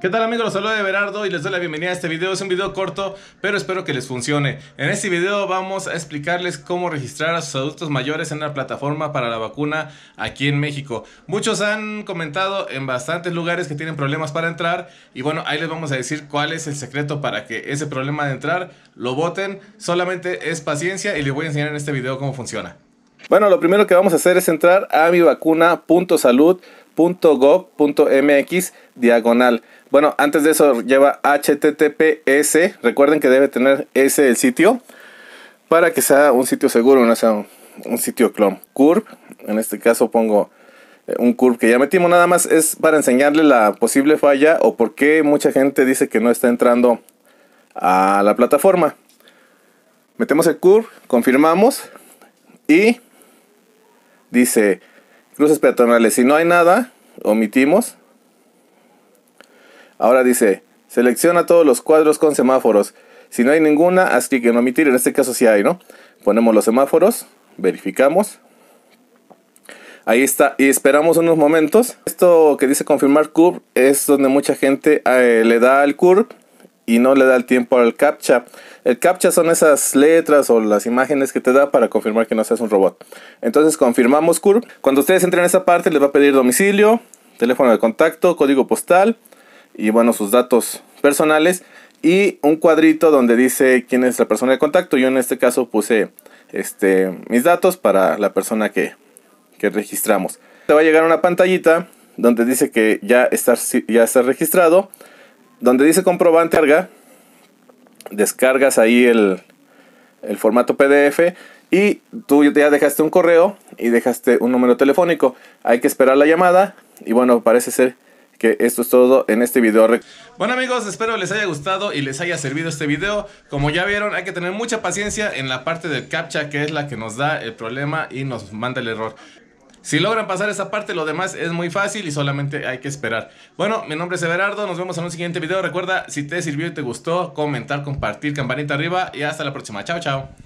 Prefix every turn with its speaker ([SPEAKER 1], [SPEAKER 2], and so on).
[SPEAKER 1] ¿Qué tal amigos? Los de Berardo y les doy la bienvenida a este video. Es un video corto, pero espero que les funcione. En este video vamos a explicarles cómo registrar a sus adultos mayores en la plataforma para la vacuna aquí en México. Muchos han comentado en bastantes lugares que tienen problemas para entrar y bueno, ahí les vamos a decir cuál es el secreto para que ese problema de entrar lo voten. Solamente es paciencia y les voy a enseñar en este video cómo funciona. Bueno, lo primero que vamos a hacer es entrar a mi vacuna.salud.com .gov.mx diagonal. Bueno, antes de eso lleva HTTPS. Recuerden que debe tener ese el sitio para que sea un sitio seguro, no sea un, sitio clon. Curve, en este caso pongo eh, un curve que ya metimos nada más es para enseñarle la posible falla o por qué mucha gente dice que no está entrando a la plataforma. Metemos el curve, confirmamos y dice Cruces peatonales. Si no hay nada, omitimos. Ahora dice, selecciona todos los cuadros con semáforos. Si no hay ninguna, haz clic en omitir. En este caso sí hay, ¿no? Ponemos los semáforos, verificamos. Ahí está, y esperamos unos momentos. Esto que dice confirmar curve es donde mucha gente eh, le da al curve y no le da el tiempo al captcha. El captcha son esas letras o las imágenes que te da para confirmar que no seas un robot. Entonces confirmamos CURP. Cuando ustedes entren a esa parte les va a pedir domicilio, teléfono de contacto, código postal y bueno, sus datos personales y un cuadrito donde dice quién es la persona de contacto. Yo en este caso puse este, mis datos para la persona que, que registramos. Te va a llegar una pantallita donde dice que ya está, ya está registrado, donde dice comprobante carga descargas ahí el, formato PDF y tú ya dejaste un correo y dejaste un número telefónico. Hay que esperar la llamada y bueno, parece ser que esto es todo en este video. Bueno amigos, espero les haya gustado y les haya servido este video. Como ya vieron, hay que tener mucha paciencia en la parte del captcha que es la que nos da el problema y nos manda el error. Si logran pasar esa parte, lo demás es muy fácil y solamente hay que esperar. Bueno, mi nombre es Everardo, nos vemos en un siguiente video. Recuerda, si te sirvió y te gustó, comentar, compartir, campanita arriba y hasta la próxima. Chao, chao.